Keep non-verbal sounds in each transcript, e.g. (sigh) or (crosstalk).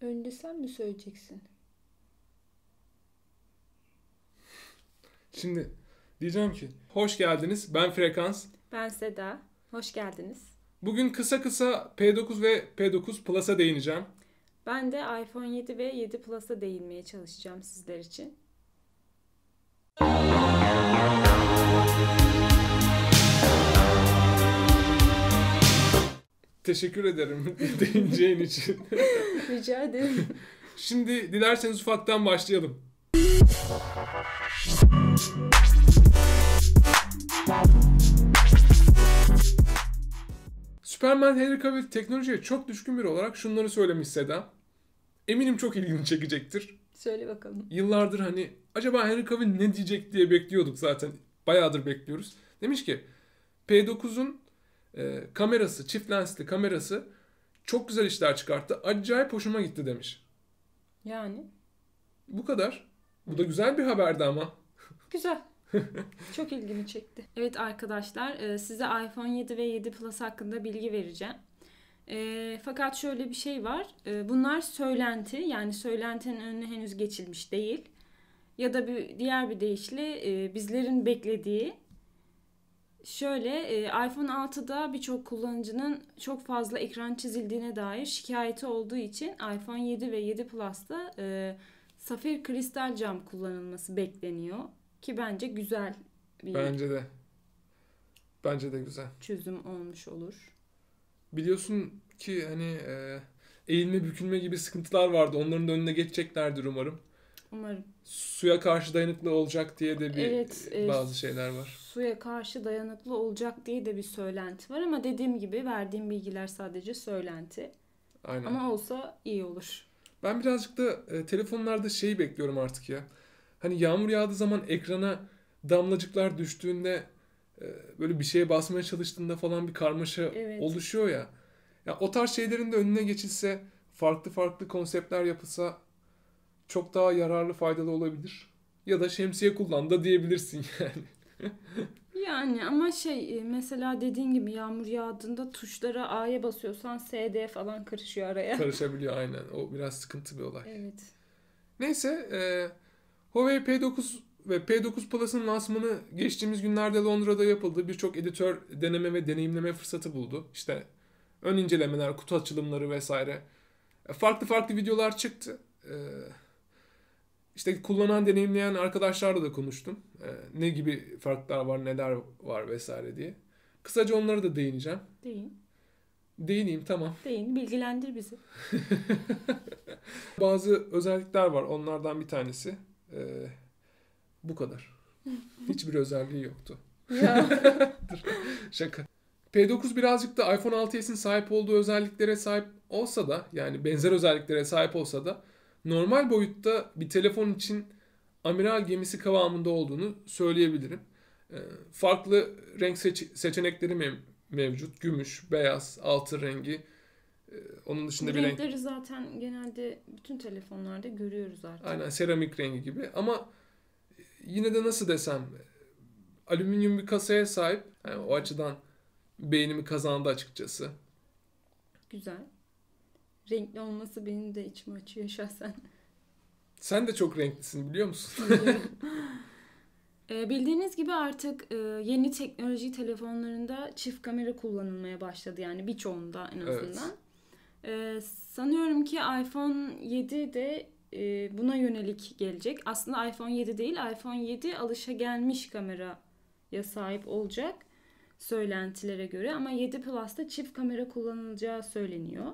Önce sen mi söyleyeceksin? Şimdi diyeceğim ki hoş geldiniz. Ben Frekans. Ben Seda. Hoş geldiniz. Bugün kısa kısa P9 ve P9 Plus'a değineceğim. Ben de iPhone 7 ve 7 Plus'a değinmeye çalışacağım sizler için. Teşekkür ederim (laughs) değineceğin için. (laughs) Rica ederim. (laughs) Şimdi dilerseniz ufaktan başlayalım. Superman Henry Cavill teknolojiye çok düşkün biri olarak şunları söylemiş Seda. Eminim çok ilgini çekecektir. Söyle bakalım. Yıllardır hani acaba Henry Cavill ne diyecek diye bekliyorduk zaten. Bayağıdır bekliyoruz. Demiş ki P9'un e, kamerası, çift lensli kamerası çok güzel işler çıkarttı. Acayip hoşuma gitti demiş. Yani. Bu kadar. Bu da güzel bir haberdi ama. (laughs) Güzel. Çok ilgimi çekti. Evet arkadaşlar e, size iPhone 7 ve 7 Plus hakkında bilgi vereceğim. E, fakat şöyle bir şey var. E, bunlar söylenti yani söylentinin önüne henüz geçilmiş değil. Ya da bir, diğer bir deyişle e, bizlerin beklediği Şöyle e, iPhone 6'da birçok kullanıcının çok fazla ekran çizildiğine dair şikayeti olduğu için iPhone 7 ve 7 Plus'ta e, safir kristal cam kullanılması bekleniyor. Ki bence güzel bir Bence de. Bence de güzel. Çözüm olmuş olur. Biliyorsun ki hani e, eğilme bükülme gibi sıkıntılar vardı. Onların da önüne geçeceklerdir umarım. Umarım. Suya karşı dayanıklı olacak diye de bir evet, e, bazı şeyler var. Suya karşı dayanıklı olacak diye de bir söylenti var ama dediğim gibi verdiğim bilgiler sadece söylenti. Aynen. Ama olsa iyi olur. Ben birazcık da e, telefonlarda şeyi bekliyorum artık ya. Hani yağmur yağdığı zaman ekrana damlacıklar düştüğünde e, böyle bir şeye basmaya çalıştığında falan bir karmaşa evet. oluşuyor ya. Ya o tarz şeylerin de önüne geçilse, farklı farklı konseptler yapılsa çok daha yararlı faydalı olabilir. Ya da şemsiye kullan da diyebilirsin (laughs) yani. yani ama şey e, mesela dediğin gibi yağmur yağdığında tuşlara A'ya basıyorsan S, D falan karışıyor araya. (laughs) Karışabiliyor aynen. O biraz sıkıntı bir olay. Evet. Neyse e, Huawei P9 ve P9 Plus'ın lansmanı geçtiğimiz günlerde Londra'da yapıldı. Birçok editör deneme ve deneyimleme fırsatı buldu. İşte ön incelemeler, kutu açılımları vesaire. E, farklı farklı videolar çıktı. Ee, işte kullanan, deneyimleyen arkadaşlarla da konuştum. Ee, ne gibi farklar var, neler var vesaire diye. Kısaca onlara da değineceğim. Değin. Değineyim tamam. Değin, bilgilendir bizi. (laughs) Bazı özellikler var. Onlardan bir tanesi. E, bu kadar. (laughs) Hiçbir özelliği yoktu. (laughs) şaka. P9 birazcık da iPhone 6s'in sahip olduğu özelliklere sahip olsa da yani benzer özelliklere sahip olsa da normal boyutta bir telefon için amiral gemisi kıvamında olduğunu söyleyebilirim. Ee, farklı renk seçenekleri mevcut. Gümüş, beyaz, altın rengi. Ee, onun dışında Bu bir renkleri renk... zaten genelde bütün telefonlarda görüyoruz artık. Aynen seramik rengi gibi ama e, yine de nasıl desem alüminyum bir kasaya sahip. Yani o açıdan beynimi kazandı açıkçası. Güzel renkli olması benim de içimi açıyor şahsen. Sen de çok renklisin biliyor musun? (laughs) Ee, bildiğiniz gibi artık e, yeni teknoloji telefonlarında çift kamera kullanılmaya başladı yani birçoğunda en azından. Evet. sanıyorum ki iPhone 7 de e, buna yönelik gelecek. Aslında iPhone 7 değil iPhone 7 alışa gelmiş kameraya sahip olacak söylentilere göre ama 7 Plus'ta çift kamera kullanılacağı söyleniyor.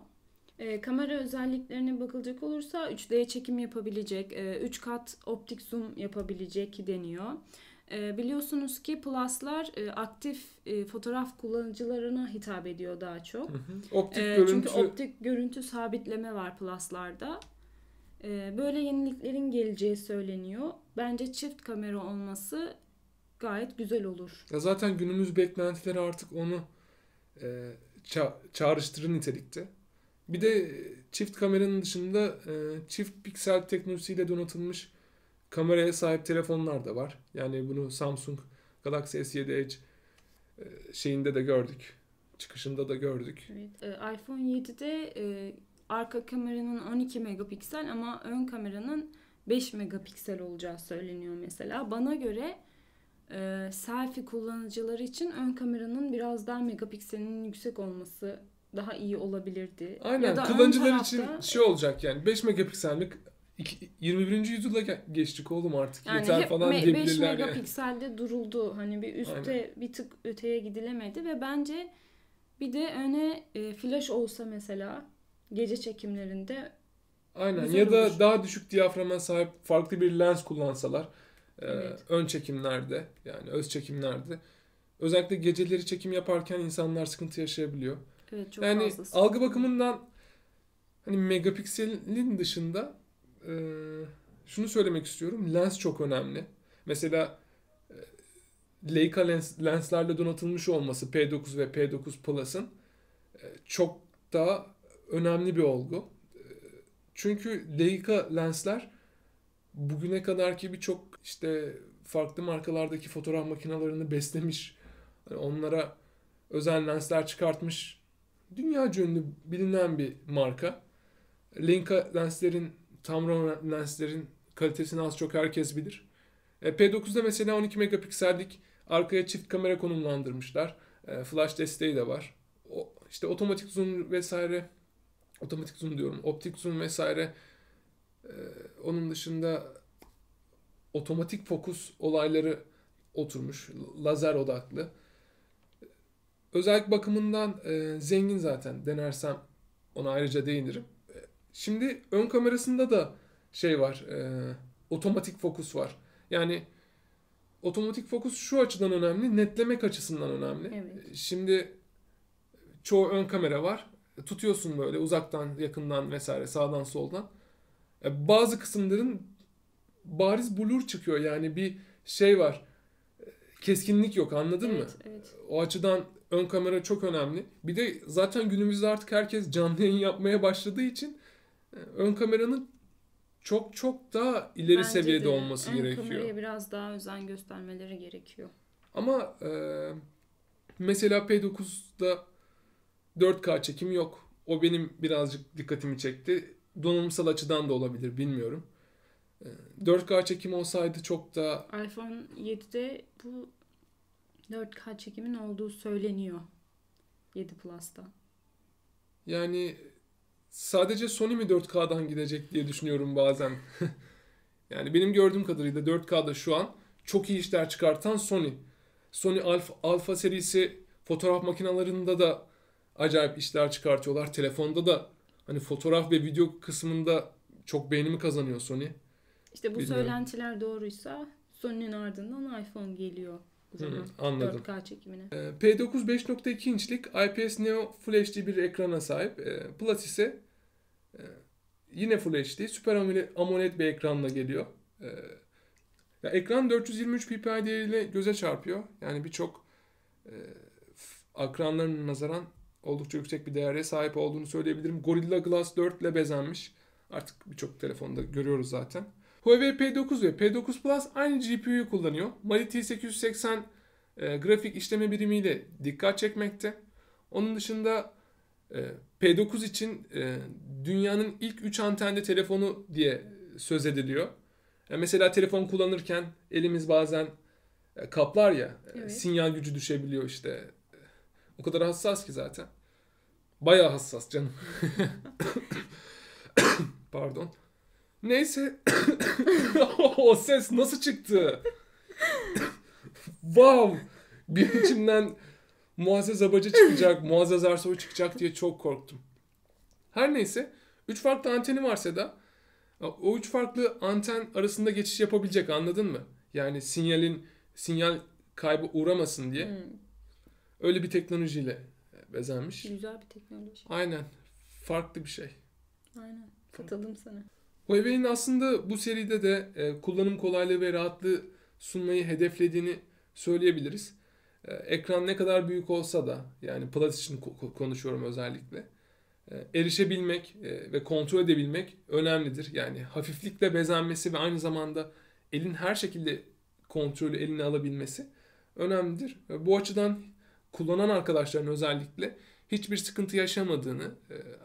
E, kamera özelliklerine bakılacak olursa 3D çekim yapabilecek, e, 3 kat optik zoom yapabilecek deniyor. E, biliyorsunuz ki Plus'lar e, aktif e, fotoğraf kullanıcılarına hitap ediyor daha çok. Optik e, görüntü... Çünkü optik görüntü sabitleme var Plus'larda. E, böyle yeniliklerin geleceği söyleniyor. Bence çift kamera olması gayet güzel olur. Ya zaten günümüz beklentileri artık onu e, ça- çağrıştırır nitelikte. Bir de e, çift kameranın dışında e, çift piksel teknolojisiyle donatılmış kameraya sahip telefonlar da var. Yani bunu Samsung Galaxy S7 Edge e, şeyinde de gördük. Çıkışında da gördük. Evet, e, iPhone 7'de e, arka kameranın 12 megapiksel ama ön kameranın 5 megapiksel olacağı söyleniyor mesela. Bana göre e, selfie kullanıcıları için ön kameranın biraz daha megapikselinin yüksek olması daha iyi olabilirdi. Aynen. Ya Kullanıcılar tarafta... için şey olacak yani 5 megapiksellik 21. yüzyılda geçtik oğlum artık yani yeter falan me- diyebilirler. 5 megapikselde yani. duruldu. Hani bir üstte Aynen. bir tık öteye gidilemedi ve bence bir de öne e, flash olsa mesela gece çekimlerinde Aynen ya da olur. daha düşük diyaframa sahip farklı bir lens kullansalar e, evet. ön çekimlerde yani öz çekimlerde özellikle geceleri çekim yaparken insanlar sıkıntı yaşayabiliyor. Evet çok yani fazlası. algı bakımından hani megapikselin dışında e, şunu söylemek istiyorum. Lens çok önemli. Mesela e, Leica lens, lenslerle donatılmış olması P9 ve P9 Plus'ın e, çok daha önemli bir olgu. E, çünkü Leica lensler bugüne kadarki birçok işte farklı markalardaki fotoğraf makinalarını beslemiş. Hani onlara özel lensler çıkartmış dünya ünlü bilinen bir marka. Leica lenslerin, Tamron lenslerin kalitesini az çok herkes bilir. E, P9'da mesela 12 megapiksellik arkaya çift kamera konumlandırmışlar. E, flash desteği de var. O, işte otomatik zoom vesaire otomatik zoom diyorum. Optik zoom vesaire e, onun dışında otomatik fokus olayları oturmuş. Lazer odaklı. Özellik bakımından e, zengin zaten denersem ona ayrıca değinirim. E, şimdi ön kamerasında da şey var. E, otomatik fokus var. Yani otomatik fokus şu açıdan önemli. Netlemek açısından önemli. Evet. E, şimdi çoğu ön kamera var. E, tutuyorsun böyle uzaktan, yakından vesaire sağdan soldan. E, bazı kısımların bariz blur çıkıyor. Yani bir şey var. Keskinlik yok anladın evet, mı? Evet. O açıdan ön kamera çok önemli. Bir de zaten günümüzde artık herkes canlı yayın yapmaya başladığı için e, ön kameranın çok çok daha ileri Bence seviyede de. olması ön gerekiyor. Ön kameraya biraz daha özen göstermeleri gerekiyor. Ama e, mesela P9'da 4K çekim yok. O benim birazcık dikkatimi çekti. Donanımsal açıdan da olabilir bilmiyorum. 4K e, çekim olsaydı çok da... iPhone 7'de bu 4K çekimin olduğu söyleniyor 7 Plus'ta. Yani sadece Sony mi 4K'dan gidecek diye düşünüyorum bazen. (laughs) yani benim gördüğüm kadarıyla 4K'da şu an çok iyi işler çıkartan Sony. Sony Alpha, Alpha serisi fotoğraf makinalarında da acayip işler çıkartıyorlar. Telefonda da hani fotoğraf ve video kısmında çok beğenimi kazanıyor Sony. İşte bu Bilmiyorum. söylentiler doğruysa Sony'nin ardından iPhone geliyor zaman. Hı, anladım. 4K çekimine. Ee, P9 5.2 inçlik IPS Neo Full HD bir ekrana sahip. Ee, Plus ise e, yine Full HD Super AMOLED bir ekranla geliyor. Ee, ya ekran 423 ppi değeriyle göze çarpıyor. Yani birçok e, akranların nazaran oldukça yüksek bir değere sahip olduğunu söyleyebilirim. Gorilla Glass 4 ile bezenmiş. Artık birçok telefonda görüyoruz zaten. Huawei P9 ve P9 Plus aynı GPU'yu kullanıyor. Mali T880 e, grafik işleme birimiyle dikkat çekmekte. Onun dışında e, P9 için e, dünyanın ilk 3 antenli telefonu diye söz ediliyor. Yani e, mesela telefon kullanırken elimiz bazen e, kaplar ya e, evet. e, sinyal gücü düşebiliyor işte. O kadar hassas ki zaten. Bayağı hassas canım. (laughs) (coughs) Pardon. Neyse. (laughs) o ses nasıl çıktı? wow! Bir içimden Muazzez Abacı çıkacak, Muazzez Ersoy çıkacak diye çok korktum. Her neyse. Üç farklı anteni varsa da o üç farklı anten arasında geçiş yapabilecek anladın mı? Yani sinyalin sinyal kaybı uğramasın diye. Hmm. Öyle bir teknolojiyle bezenmiş. Güzel bir teknoloji. Aynen. Farklı bir şey. Aynen. Katıldım sana. Huawei'nin aslında bu seride de e, kullanım kolaylığı ve rahatlığı sunmayı hedeflediğini söyleyebiliriz. E, ekran ne kadar büyük olsa da yani Plus için konuşuyorum özellikle. E, erişebilmek ve kontrol edebilmek önemlidir. Yani hafiflikle bezenmesi ve aynı zamanda elin her şekilde kontrolü eline alabilmesi önemlidir. bu açıdan kullanan arkadaşların özellikle hiçbir sıkıntı yaşamadığını,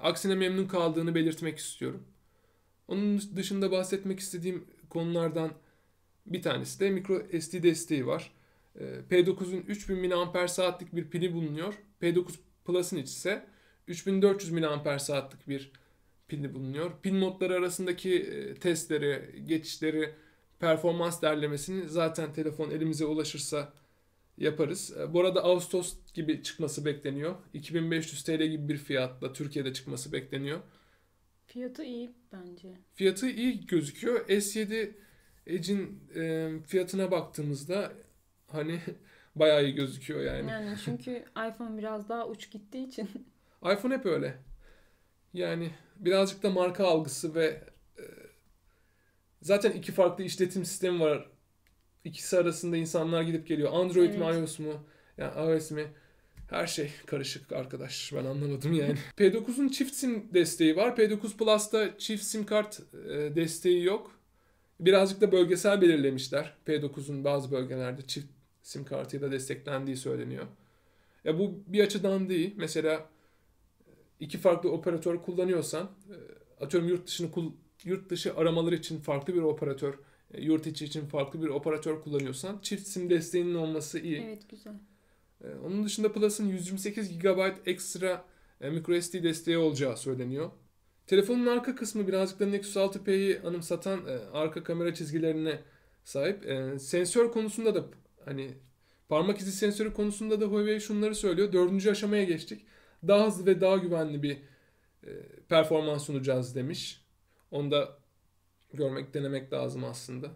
aksine memnun kaldığını belirtmek istiyorum. Onun dışında bahsetmek istediğim konulardan bir tanesi de mikro SD desteği var. P9'un 3000 saatlik bir pili bulunuyor. P9 Plus'ın ise 3400 saatlik bir pili bulunuyor. Pil modları arasındaki e, testleri, geçişleri, performans derlemesini zaten telefon elimize ulaşırsa yaparız. Ee, bu arada Ağustos gibi çıkması bekleniyor. 2500 TL gibi bir fiyatla Türkiye'de çıkması bekleniyor. Fiyatı iyi bence. Fiyatı iyi gözüküyor. S7 Edge'in e, fiyatına baktığımızda hani (laughs) bayağı iyi gözüküyor yani. Yani çünkü iPhone biraz daha uç gittiği için. (laughs) iPhone hep öyle. Yani birazcık da marka algısı ve e, zaten iki farklı işletim sistemi var. İkisi arasında insanlar gidip geliyor. Android evet. mi iOS mu? Yani iOS mi? Her şey karışık arkadaş. Ben anlamadım yani. (laughs) P9'un çift sim desteği var. P9 Plus'ta çift sim kart e, desteği yok. Birazcık da bölgesel belirlemişler. P9'un bazı bölgelerde çift sim kartıyla desteklendiği söyleniyor. Ya bu bir açıdan değil. Mesela e, iki farklı operatör kullanıyorsan e, atıyorum yurt dışını yurt dışı aramalar için farklı bir operatör, yurt içi için farklı bir operatör kullanıyorsan çift sim desteğinin olması iyi. Evet güzel. Ee, onun dışında Plus'ın 128 GB ekstra e, microSD desteği olacağı söyleniyor. Telefonun arka kısmı birazcık da Nexus 6P'yi anımsatan e, arka kamera çizgilerine sahip. E, sensör konusunda da hani parmak izi sensörü konusunda da Huawei şunları söylüyor. Dördüncü aşamaya geçtik. Daha hızlı ve daha güvenli bir performans sunacağız demiş. Onu da görmek, denemek lazım aslında.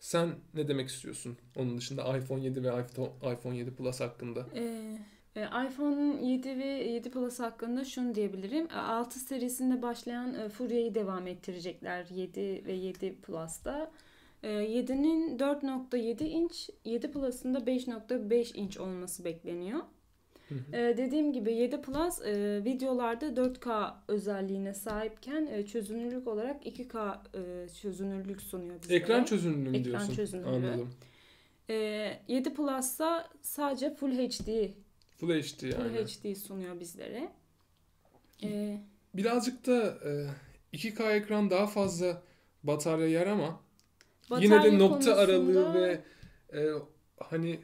Sen ne demek istiyorsun onun dışında iPhone 7 ve iPhone 7 Plus hakkında? Ee, e, iPhone 7 ve 7 Plus hakkında şunu diyebilirim. 6 e, serisinde başlayan e, furyayı devam ettirecekler 7 ve 7 Plus'ta. 7'nin 4.7 inç, 7 Plus'ın da 5.5 inç olması bekleniyor e, dediğim gibi 7 Plus e, videolarda 4K özelliğine sahipken e, çözünürlük olarak 2K e, çözünürlük sunuyor bize. Ekran çözünürlüğü Ekran diyorsun. çözünürlüğü. Anladım. E, 7 Plus'ta sadece Full HD Full HD Full HD sunuyor bizlere. E, Birazcık da e, 2K ekran daha fazla batarya yer ama batarya yine de nokta konusunda... aralığı ve e, hani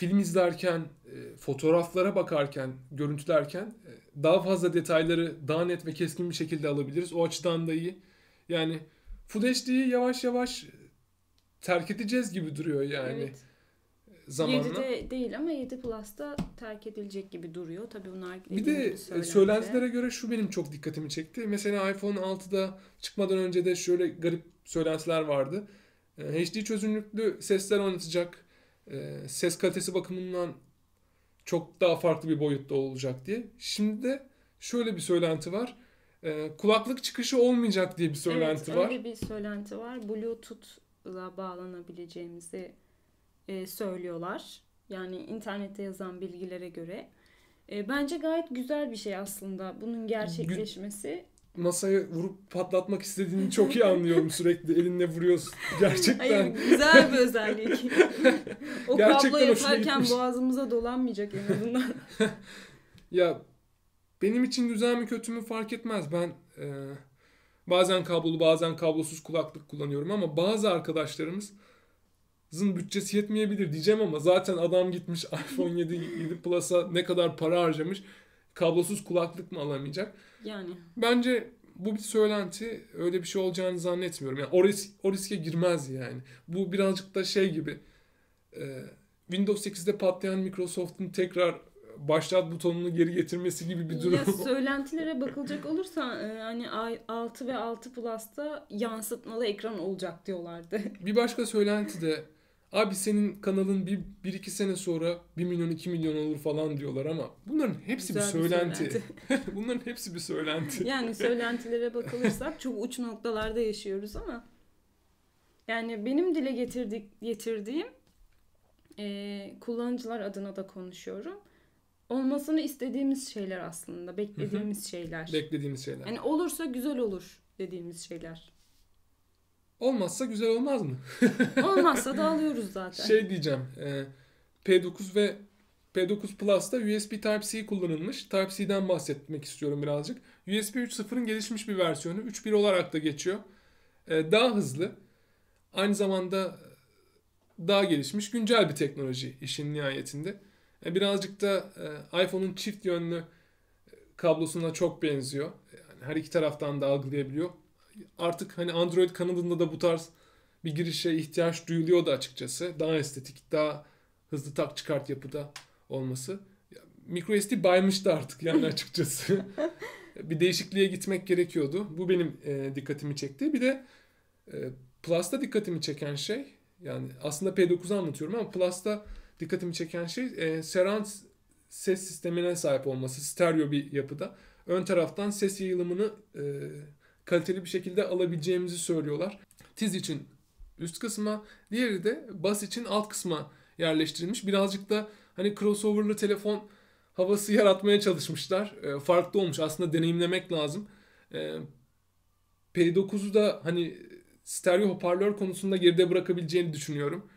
film izlerken, e, fotoğraflara bakarken, görüntülerken e, daha fazla detayları daha net ve keskin bir şekilde alabiliriz. O açıdan da iyi. Yani Full HD'yi yavaş yavaş e, terk edeceğiz gibi duruyor yani. Evet. Zamanla. 7'de değil ama 7 Plus'ta terk edilecek gibi duruyor. Tabii bunlar Bir de söylentilere göre şu benim çok dikkatimi çekti. Mesela iPhone 6'da çıkmadan önce de şöyle garip söylentiler vardı. HD çözünürlüklü sesler oynatacak ee, ses kalitesi bakımından çok daha farklı bir boyutta olacak diye. Şimdi de şöyle bir söylenti var. E, kulaklık çıkışı olmayacak diye bir söylenti evet, var. Öyle bir söylenti var. Bluetooth'la bağlanabileceğimizi e, söylüyorlar. Yani internette yazan bilgilere göre. E, bence gayet güzel bir şey aslında bunun gerçekleşmesi masaya vurup patlatmak istediğini çok iyi anlıyorum (laughs) sürekli elinle vuruyorsun. Gerçekten. Hayır, güzel bir (laughs) özellik. o Gerçekten kablo yaparken boğazımıza dolanmayacak en azından. (laughs) ya benim için güzel mi kötü mü fark etmez. Ben e, bazen kablolu bazen kablosuz kulaklık kullanıyorum ama bazı arkadaşlarımız zın bütçesi yetmeyebilir diyeceğim ama zaten adam gitmiş iPhone 7 7 Plus'a ne kadar para harcamış kablosuz kulaklık mı alamayacak? Yani. Bence bu bir söylenti öyle bir şey olacağını zannetmiyorum. Yani o, risk, o riske girmez yani. Bu birazcık da şey gibi e, Windows 8'de patlayan Microsoft'un tekrar başlat butonunu geri getirmesi gibi bir durum. Ya (laughs) söylentilere bakılacak olursa e, hani 6 ve 6 Plus'ta yansıtmalı ekran olacak diyorlardı. Bir başka söylenti de Abi senin kanalın bir, bir iki sene sonra 1 milyon 2 milyon olur falan diyorlar ama bunların hepsi Güzel bir söylenti. Bir söylenti. (laughs) bunların hepsi bir söylenti. Yani söylentilere bakılırsak çok uç noktalarda yaşıyoruz ama yani benim dile getirdik getirdiğim e, kullanıcılar adına da konuşuyorum. Olmasını istediğimiz şeyler aslında. Beklediğimiz şeyler. Beklediğimiz şeyler. Yani olursa güzel olur dediğimiz şeyler. Olmazsa güzel olmaz mı? (laughs) Olmazsa da alıyoruz zaten. Şey diyeceğim. E, P9 ve P9 Plus'ta USB Type-C kullanılmış. Type-C'den bahsetmek istiyorum birazcık. USB 3.0'ın gelişmiş bir versiyonu. 3.1 olarak da geçiyor. E, daha hızlı. Aynı zamanda daha gelişmiş güncel bir teknoloji işin nihayetinde. E, birazcık da e, iPhone'un çift yönlü kablosuna çok benziyor. Yani her iki taraftan da algılayabiliyor artık hani Android kanalında da bu tarz bir girişe ihtiyaç duyuluyordu açıkçası. Daha estetik, daha hızlı tak çıkart yapıda olması. MicroSD baymıştı artık yani (laughs) açıkçası. bir değişikliğe gitmek gerekiyordu. Bu benim e, dikkatimi çekti. Bir de e, Plus'ta dikkatimi çeken şey yani aslında P9'u anlatıyorum ama Plus'ta dikkatimi çeken şey e, surround ses sistemine sahip olması. Stereo bir yapıda. Ön taraftan ses yayılımını e, kaliteli bir şekilde alabileceğimizi söylüyorlar. Tiz için üst kısma, diğeri de bas için alt kısma yerleştirilmiş. Birazcık da hani crossover'lı telefon havası yaratmaya çalışmışlar. E, farklı olmuş. Aslında deneyimlemek lazım. E, ee, P9'u da hani stereo hoparlör konusunda geride bırakabileceğini düşünüyorum.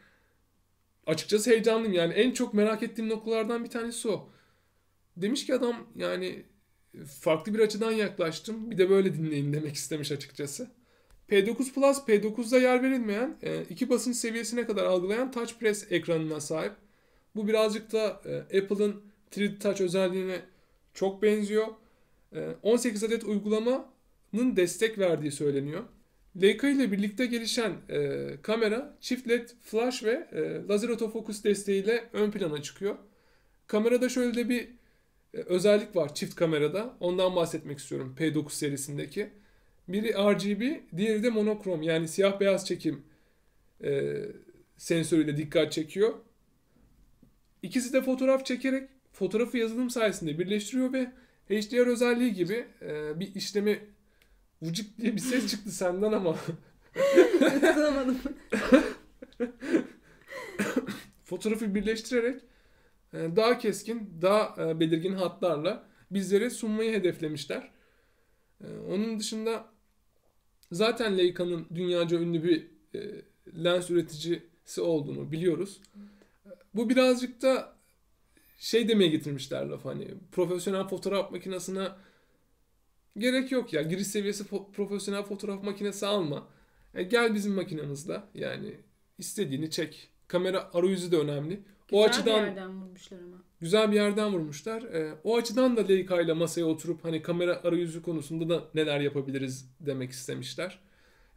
Açıkçası heyecanlıyım yani en çok merak ettiğim noktalardan bir tanesi o. Demiş ki adam yani farklı bir açıdan yaklaştım. Bir de böyle dinleyin demek istemiş açıkçası. P9 Plus, P9'da yer verilmeyen, e, iki basınç seviyesine kadar algılayan touch press ekranına sahip. Bu birazcık da e, Apple'ın 3D Touch özelliğine çok benziyor. 18 e, adet uygulamanın destek verdiği söyleniyor. Leica ile birlikte gelişen e, kamera çift led flash ve e, lazer autofocus desteğiyle ön plana çıkıyor. Kamerada şöyle de bir e, özellik var çift kamerada. Ondan bahsetmek istiyorum P9 serisindeki. Biri RGB, diğeri de monokrom yani siyah beyaz çekim e, sensörüyle dikkat çekiyor. İkisi de fotoğraf çekerek fotoğrafı yazılım sayesinde birleştiriyor ve HDR özelliği gibi e, bir işlemi vıcık diye bir ses çıktı senden ama. Tutamadım. (laughs) fotoğrafı birleştirerek ee, daha keskin, daha e, belirgin hatlarla bizlere sunmayı hedeflemişler. Ee, onun dışında zaten Leica'nın dünyaca ünlü bir e, lens üreticisi olduğunu biliyoruz. Bu birazcık da şey demeye getirmişler laf hani profesyonel fotoğraf makinesine gerek yok ya giriş seviyesi profesyonel fotoğraf makinesi alma. E gel bizim makinemizle yani istediğini çek. Kamera arayüzü de önemli. Güzel o açıdan bir yerden vurmuşlar ama. Güzel bir yerden vurmuşlar. Ee, o açıdan da Leica ile masaya oturup hani kamera arayüzü konusunda da neler yapabiliriz demek istemişler.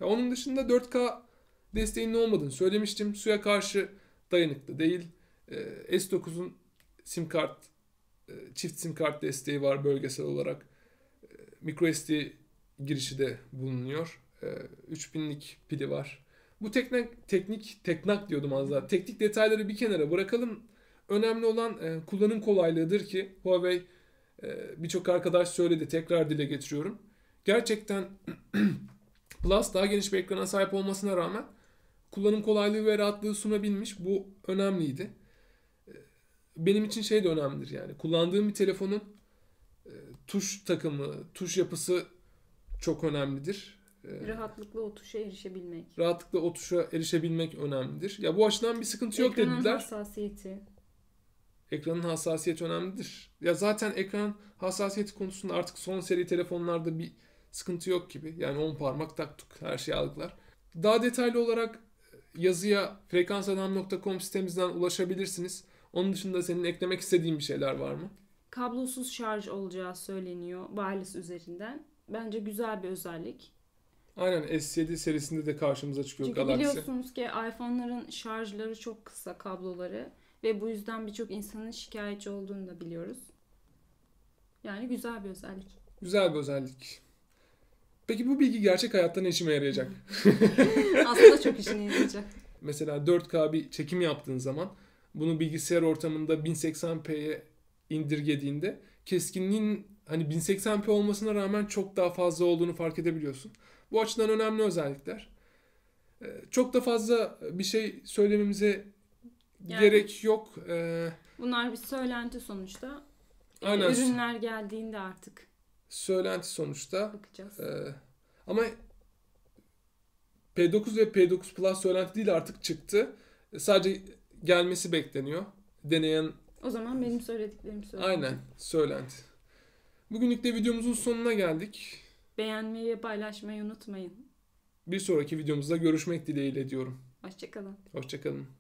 Ya onun dışında 4K desteğinin olmadığını söylemiştim. Suya karşı dayanıklı değil. Ee, S9'un sim kart e, çift sim kart desteği var bölgesel olarak. E, ee, micro SD girişi de bulunuyor. E, ee, 3000'lik pili var. Bu teknik, teknik, teknak diyordum az daha. Teknik detayları bir kenara bırakalım. Önemli olan e, kullanım kolaylığıdır ki Huawei e, birçok arkadaş söyledi. Tekrar dile getiriyorum. Gerçekten (clears throat) Plus daha geniş bir ekrana sahip olmasına rağmen kullanım kolaylığı ve rahatlığı sunabilmiş. Bu önemliydi. E, benim için şey de önemlidir yani. Kullandığım bir telefonun e, tuş takımı, tuş yapısı çok önemlidir. Ee, Rahatlıkla otuşa erişebilmek. Rahatlıkla otuşa erişebilmek önemlidir. Ya bu açıdan bir sıkıntı yok Ekranın dediler. hassasiyeti. Ekranın hassasiyeti önemlidir. Ya zaten ekran hassasiyeti konusunda artık son seri telefonlarda bir sıkıntı yok gibi. Yani 10 parmak taktık her şeyi algılar. Daha detaylı olarak e, yazıya frekansadam.com sitemizden ulaşabilirsiniz. Onun dışında senin eklemek istediğin bir şeyler var mı? Kablosuz şarj olacağı söyleniyor wireless üzerinden. Bence güzel bir özellik. Aynen S7 serisinde de karşımıza çıkıyor Çünkü Galaxy. biliyorsunuz ki iPhone'ların şarjları çok kısa kabloları ve bu yüzden birçok insanın şikayetçi olduğunu da biliyoruz. Yani güzel bir özellik. Güzel bir özellik. Peki bu bilgi gerçek hayatta ne işime yarayacak? (laughs) Aslında çok işine yarayacak. (laughs) Mesela 4K bir çekim yaptığın zaman bunu bilgisayar ortamında 1080p'ye indirgediğinde keskinliğin hani 1080p olmasına rağmen çok daha fazla olduğunu fark edebiliyorsun. Bu açıdan önemli özellikler. Ee, çok da fazla bir şey söylememize yani, gerek yok. Ee, Bunlar bir söylenti sonuçta. Aynen. Ürünler geldiğinde artık. Söylenti sonuçta. Bakacağız. Ee, ama P9 ve P9 Plus söylenti değil artık çıktı. Sadece gelmesi bekleniyor. Deneyen... O zaman benim söylediklerim söyle. Aynen. Söylenti. Bugünlük de videomuzun sonuna geldik. Beğenmeyi ve paylaşmayı unutmayın. Bir sonraki videomuzda görüşmek dileğiyle diyorum. Hoşçakalın. Hoşçakalın.